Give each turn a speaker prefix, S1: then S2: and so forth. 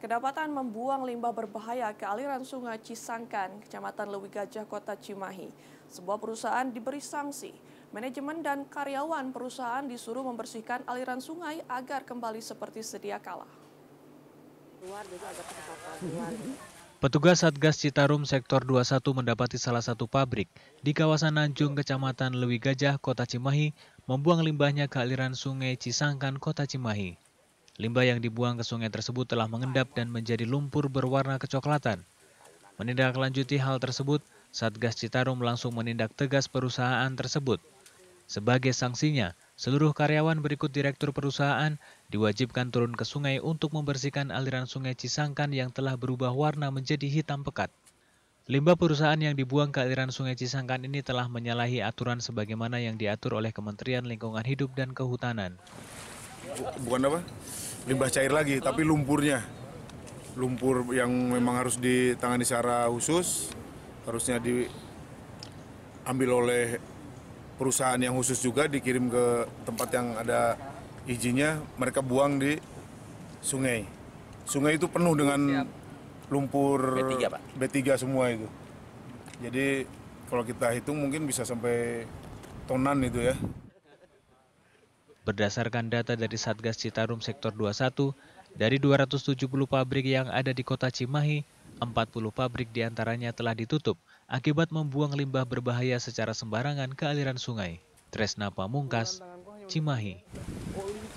S1: kedapatan membuang limbah berbahaya ke aliran sungai Cisangkan, Kecamatan Lewi Gajah, Kota Cimahi. Sebuah perusahaan diberi sanksi. Manajemen dan karyawan perusahaan disuruh membersihkan aliran sungai agar kembali seperti sedia kala.
S2: Petugas Satgas Citarum Sektor 21 mendapati salah satu pabrik di kawasan Nanjung, Kecamatan Lewi Gajah, Kota Cimahi, membuang limbahnya ke aliran sungai Cisangkan, Kota Cimahi. Limbah yang dibuang ke sungai tersebut telah mengendap dan menjadi lumpur berwarna kecoklatan. Menindaklanjuti hal tersebut, Satgas Citarum langsung menindak tegas perusahaan tersebut. Sebagai sanksinya, seluruh karyawan berikut direktur perusahaan diwajibkan turun ke sungai untuk membersihkan aliran sungai Cisangkan yang telah berubah warna menjadi hitam pekat. Limbah perusahaan yang dibuang ke aliran sungai Cisangkan ini telah menyalahi aturan sebagaimana yang diatur oleh Kementerian Lingkungan Hidup dan Kehutanan.
S3: Bukan apa? limbah cair lagi, tapi lumpurnya. Lumpur yang memang harus ditangani secara khusus, harusnya diambil oleh perusahaan yang khusus juga, dikirim ke tempat yang ada izinnya, mereka buang di sungai. Sungai itu penuh dengan lumpur B3, Pak. B3 semua itu. Jadi kalau kita hitung mungkin bisa sampai tonan itu ya.
S2: Berdasarkan data dari Satgas Citarum Sektor 21, dari 270 pabrik yang ada di kota Cimahi, 40 pabrik diantaranya telah ditutup akibat membuang limbah berbahaya secara sembarangan ke aliran sungai. Tresna Pamungkas, Cimahi.